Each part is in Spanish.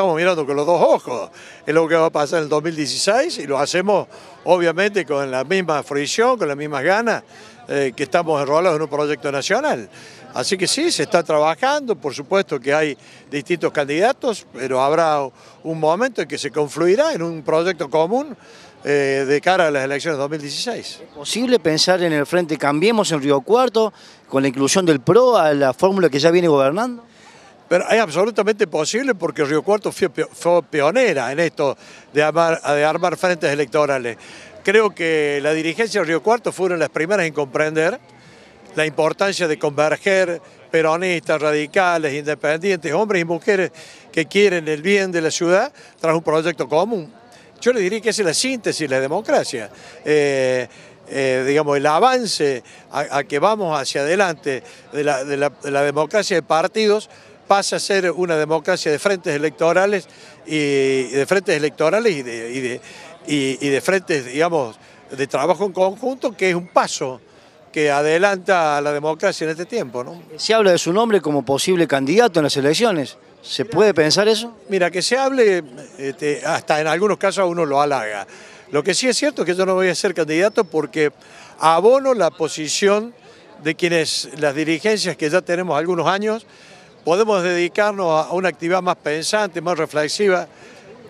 estamos mirando con los dos ojos, es lo que va a pasar en el 2016 y lo hacemos obviamente con la misma fricción, con las mismas ganas eh, que estamos enrolados en un proyecto nacional. Así que sí, se está trabajando, por supuesto que hay distintos candidatos, pero habrá un momento en que se confluirá en un proyecto común eh, de cara a las elecciones de 2016. ¿Es posible pensar en el Frente Cambiemos en Río Cuarto con la inclusión del PRO a la fórmula que ya viene gobernando? Pero es absolutamente posible porque Río Cuarto fue, pionera en esto de armar, frentes electorales. Creo que la dirigencia de Río Cuarto fue una de las primeras en comprender la importancia de converger peronistas, radicales, independientes, hombres y mujeres que quieren el bien de la ciudad tras un proyecto común. Yo le diría que esa es la síntesis de la democracia. Eh, eh, digamos, el avance a, que vamos hacia adelante de la democracia de partidos pasa a ser una democracia de frentes electorales y, de frentes electorales y de, y de, frentes, digamos, de trabajo en conjunto, que es un paso que adelanta a la democracia en este tiempo. ¿no? Se habla de su nombre como posible candidato en las elecciones. ¿Se puede pensar eso? Mira, que se hable, este, hasta en algunos casos uno lo halaga. Lo que sí es cierto es que yo no voy a ser candidato porque abono la posición de quienes las dirigencias que ya tenemos algunos años podemos dedicarnos a una actividad más pensante, más reflexiva,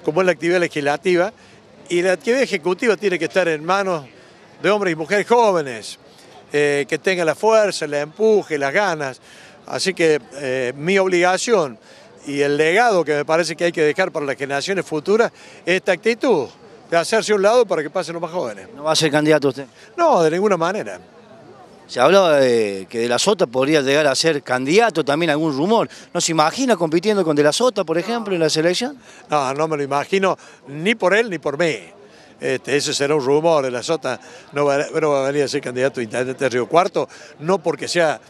como es la actividad legislativa, y la actividad ejecutiva tiene que estar en manos de hombres y mujeres jóvenes, eh, que tengan la fuerza, el empuje, las ganas. Así que eh, mi obligación y el legado que me parece que hay que dejar para las generaciones futuras es esta actitud de hacerse un lado para que pasen los más jóvenes. ¿No va a ser candidato usted? No, de ninguna manera. Se hablaba de que De La Sota podría llegar a ser candidato, también algún rumor. ¿No se imagina compitiendo con De La Sota, por ejemplo, en la selección? No, no me lo imagino ni por él ni por mí. Este, ese será un rumor, De La Sota no va, a venir a ser candidato a intendente de Río Cuarto, no porque sea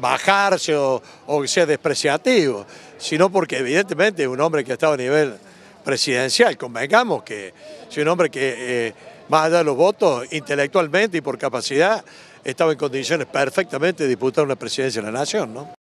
bajarse o, sea despreciativo, sino porque evidentemente es un hombre que ha estado a nivel presidencial, convengamos que es un hombre que... Eh, más allá de los votos, intelectualmente y por capacidad, estaba en condiciones perfectamente de disputar una presidencia de la Nación,